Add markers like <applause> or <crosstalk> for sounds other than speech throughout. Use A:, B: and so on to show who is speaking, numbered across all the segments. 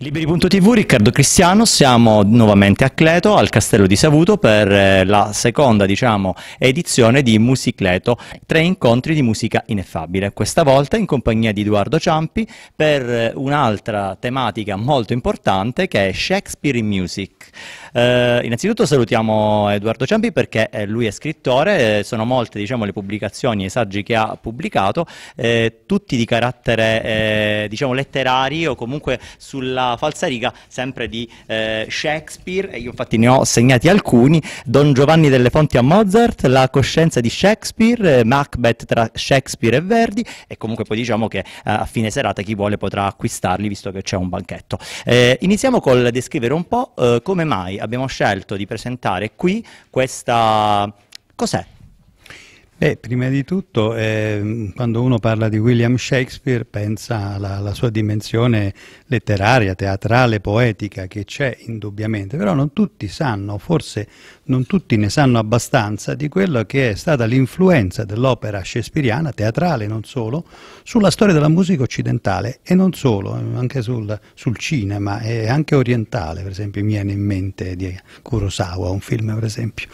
A: Liberi.tv, Riccardo Cristiano, siamo nuovamente a Cleto, al Castello di Savuto, per eh, la seconda diciamo, edizione di Musicleto, tre incontri di musica ineffabile, questa volta in compagnia di Edoardo Ciampi per eh, un'altra tematica molto importante che è Shakespeare in Music. Eh, innanzitutto salutiamo Edoardo Ciampi perché eh, lui è scrittore, sono molte diciamo, le pubblicazioni e i saggi che ha pubblicato, eh, tutti di carattere eh, diciamo, letterario comunque sulla questa falsariga sempre di eh, Shakespeare, e io infatti ne ho segnati alcuni, Don Giovanni delle Fonti a Mozart, La coscienza di Shakespeare, eh, Macbeth tra Shakespeare e Verdi e comunque poi diciamo che eh, a fine serata chi vuole potrà acquistarli visto che c'è un banchetto. Eh, iniziamo col descrivere un po' eh, come mai abbiamo scelto di presentare qui questa... cos'è Beh, prima di tutto,
B: eh, quando uno parla di William Shakespeare pensa alla, alla, sua dimensione letteraria, teatrale, poetica che c'è indubbiamente, però non tutti sanno, forse non tutti ne sanno abbastanza di quello che è stata l'influenza dell'opera shakespeariana, teatrale non solo, sulla storia della musica occidentale e non solo, anche sul, sul cinema e anche orientale, per esempio mi viene in mente di Kurosawa, un film per esempio,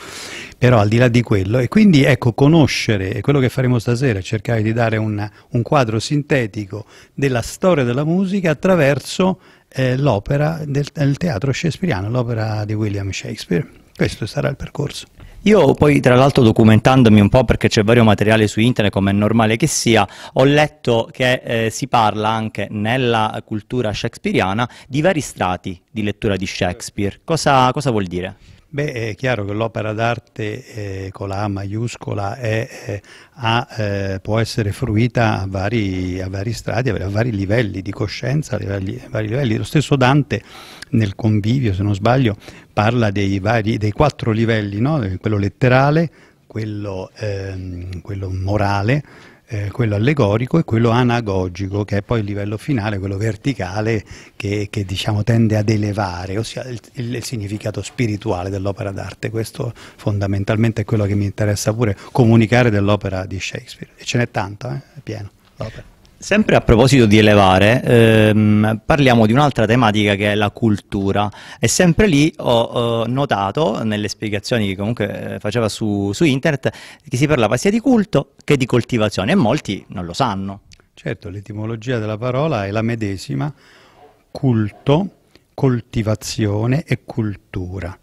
B: però al di là di quello, e quindi ecco conoscere, e quello che faremo stasera cercare di dare una, un quadro sintetico della storia della musica attraverso eh, l'opera del, del teatro shakespeariano, l'opera di William Shakespeare. Questo
A: sarà il percorso. Io poi, tra l'altro, documentandomi un po' perché c'è vario materiale su internet, come è normale che sia, ho letto che eh, si parla anche nella cultura shakespeariana di vari strati di lettura di Shakespeare. Cosa, cosa vuol dire?
B: Beh, è chiaro che l'opera d'arte eh, con la A maiuscola è, è, ha, eh, può essere fruita a vari, a vari, strati, a vari livelli di coscienza, a vari, a vari, livelli. Lo stesso Dante nel convivio, se non sbaglio, parla dei, vari, dei quattro livelli, no? quello letterale, quello, ehm, quello morale, eh, quello allegorico e quello anagogico, che è poi il livello finale, quello verticale, che, che diciamo, tende ad elevare, ossia il, il significato spirituale dell'opera d'arte. Questo fondamentalmente è quello che mi interessa pure comunicare dell'opera di Shakespeare. E ce n'è tanta, eh? è pieno l'opera.
A: Sempre a proposito di elevare, ehm, parliamo di un'altra tematica che è la cultura e sempre lì ho eh, notato, nelle spiegazioni che comunque eh, faceva su, su internet, che si parlava sia di culto che di coltivazione e molti non lo sanno. Certo, l'etimologia della parola è la medesima,
B: culto, coltivazione e cultura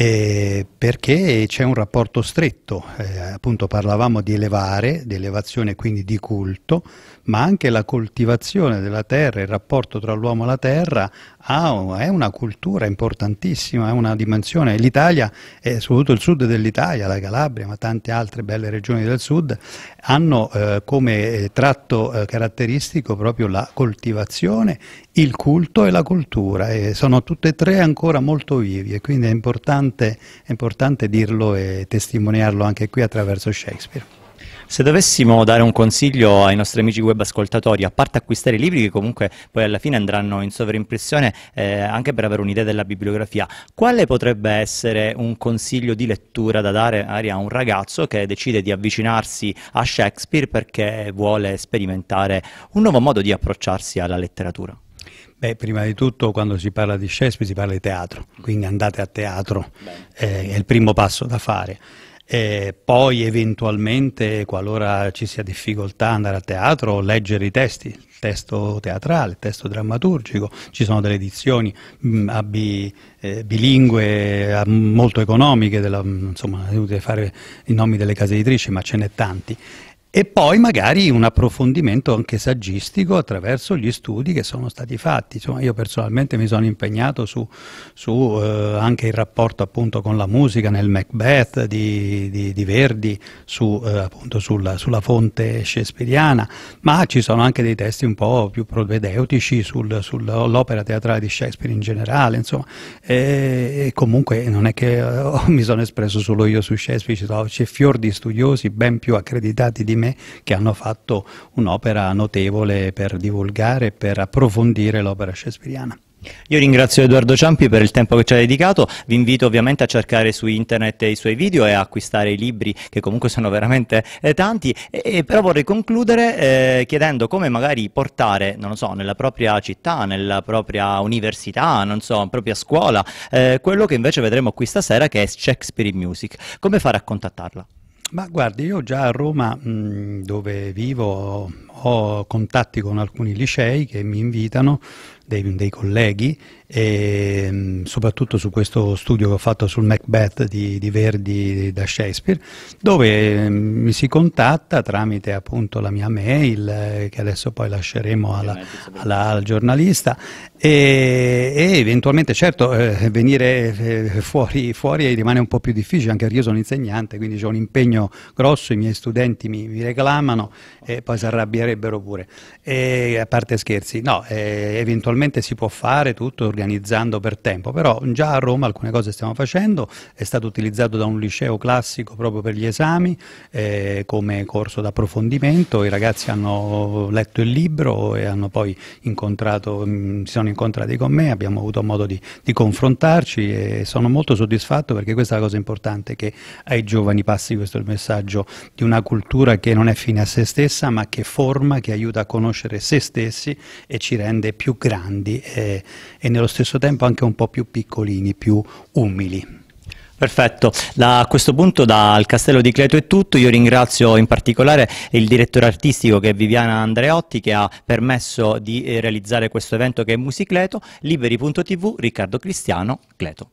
B: eh, perché c'è un rapporto stretto, eh, appunto parlavamo di elevare, di elevazione quindi di culto, ma anche la coltivazione della terra, il rapporto tra l'uomo e la terra ha, è una cultura importantissima, è una dimensione. L'Italia, eh, soprattutto il sud dell'Italia, la Calabria, ma tante altre belle regioni del sud, hanno eh, come eh, tratto eh, caratteristico proprio la coltivazione, il culto e la cultura. E sono tutte e tre ancora molto vivi e quindi è importante importante, è importante dirlo e testimoniarlo anche qui attraverso Shakespeare.
A: Se dovessimo dare un consiglio ai nostri amici web ascoltatori, a parte acquistare libri che comunque poi alla fine andranno in sovrimpressione eh, anche per avere un'idea della bibliografia, quale potrebbe essere un consiglio di lettura da dare magari, a un ragazzo che decide di avvicinarsi a Shakespeare perché vuole sperimentare un nuovo modo di approcciarsi alla letteratura? Beh,
B: prima di tutto quando si parla di Shakespeare si parla di teatro, quindi andate a teatro, eh, è il primo passo da fare. E eh, poi eventualmente, qualora ci sia difficoltà andare a teatro, leggere i testi, il testo teatrale, il testo drammaturgico, ci sono delle edizioni mh, mm, bi, eh, bilingue molto economiche, della, mm, insomma, è inutile fare i nomi delle case editrici, ma ce n'è tanti e poi magari un approfondimento anche saggistico attraverso gli studi che sono stati fatti. Insomma, io personalmente mi sono impegnato su, su eh, anche il rapporto appunto con la musica nel Macbeth di, di, di Verdi, su, eh, appunto sulla, sulla, fonte shakespeariana, ma ci sono anche dei testi un po' più propedeutici sul, sull'opera teatrale di Shakespeare in generale, insomma. E, e comunque non è che oh, <laughs> mi sono espresso solo io su Shakespeare, c'è fior di studiosi ben più accreditati di me insieme che hanno fatto un'opera notevole per divulgare e per approfondire l'opera shakespeariana.
A: Io ringrazio Edoardo Ciampi per il tempo che ci ha dedicato, vi invito ovviamente a cercare su internet i suoi video e a acquistare i libri che comunque sono veramente eh, tanti, e, e però vorrei concludere eh, chiedendo come magari portare, non so, nella propria città, nella propria università, non so, nella propria scuola, eh, quello che invece vedremo qui stasera che è Shakespeare in Music, come fare a contattarla?
B: Ma guardi, io già a Roma, mh, dove vivo, ho contatti con alcuni licei che mi invitano, dei, dei colleghi, e ehm, soprattutto su questo studio che ho fatto sul Macbeth di, di Verdi da Shakespeare, dove ehm, mi si contatta tramite appunto la mia mail, eh, che adesso poi lasceremo alla, alla, al giornalista, e, e eventualmente certo eh, venire eh, fuori, fuori, rimane un po' più difficile, anche perché io sono insegnante, quindi ho un impegno grosso, i miei studenti mi, mi reclamano e poi si arrabbierebbero pure. E, a parte scherzi, no, eh, eventualmente si può fare tutto organizzando per tempo, però già a Roma alcune cose stiamo facendo, è stato utilizzato da un liceo classico proprio per gli esami eh, come corso d'approfondimento, i ragazzi hanno letto il libro e hanno poi incontrato, mh, mm, si sono incontrati con me, abbiamo avuto modo di, di confrontarci e sono molto soddisfatto perché questa è la cosa importante che ai giovani passi questo messaggio di una cultura che non è fine a se stessa ma che forma, che aiuta a conoscere se stessi e ci rende più grandi e, eh, e nello stesso tempo anche un po' più piccolini, più umili.
A: Perfetto, da, a questo punto dal Castello di Cleto è tutto, io ringrazio in particolare il direttore artistico che è Viviana Andreotti che ha permesso di eh, realizzare questo evento che è Musicleto, liberi.tv, Riccardo Cristiano, Cleto.